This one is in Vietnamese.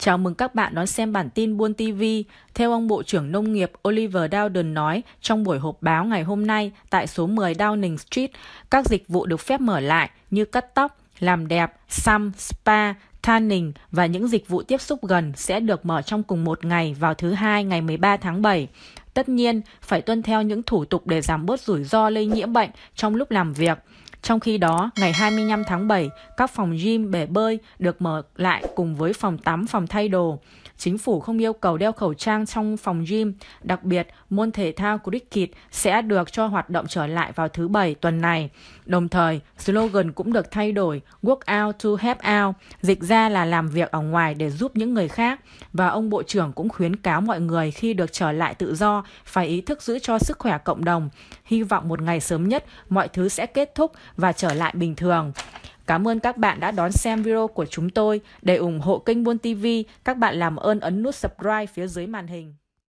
Chào mừng các bạn đón xem bản tin Buôn TV. Theo ông Bộ trưởng Nông nghiệp Oliver Dowden nói trong buổi họp báo ngày hôm nay tại số 10 Downing Street, các dịch vụ được phép mở lại như cắt tóc, làm đẹp, xăm, spa, tanning và những dịch vụ tiếp xúc gần sẽ được mở trong cùng một ngày vào thứ hai ngày 13 tháng 7. Tất nhiên, phải tuân theo những thủ tục để giảm bớt rủi ro lây nhiễm bệnh trong lúc làm việc. Trong khi đó, ngày 25 tháng 7, các phòng gym, bể bơi được mở lại cùng với phòng tắm, phòng thay đồ. Chính phủ không yêu cầu đeo khẩu trang trong phòng gym, đặc biệt môn thể thao cricket sẽ được cho hoạt động trở lại vào thứ Bảy tuần này. Đồng thời, slogan cũng được thay đổi Work out to help out, dịch ra là làm việc ở ngoài để giúp những người khác. Và ông Bộ trưởng cũng khuyến cáo mọi người khi được trở lại tự do phải ý thức giữ cho sức khỏe cộng đồng. Hy vọng một ngày sớm nhất, mọi thứ sẽ kết thúc và trở lại bình thường. Cảm ơn các bạn đã đón xem video của chúng tôi. Để ủng hộ kênh Buôn TV, các bạn làm ơn ấn nút subscribe phía dưới màn hình.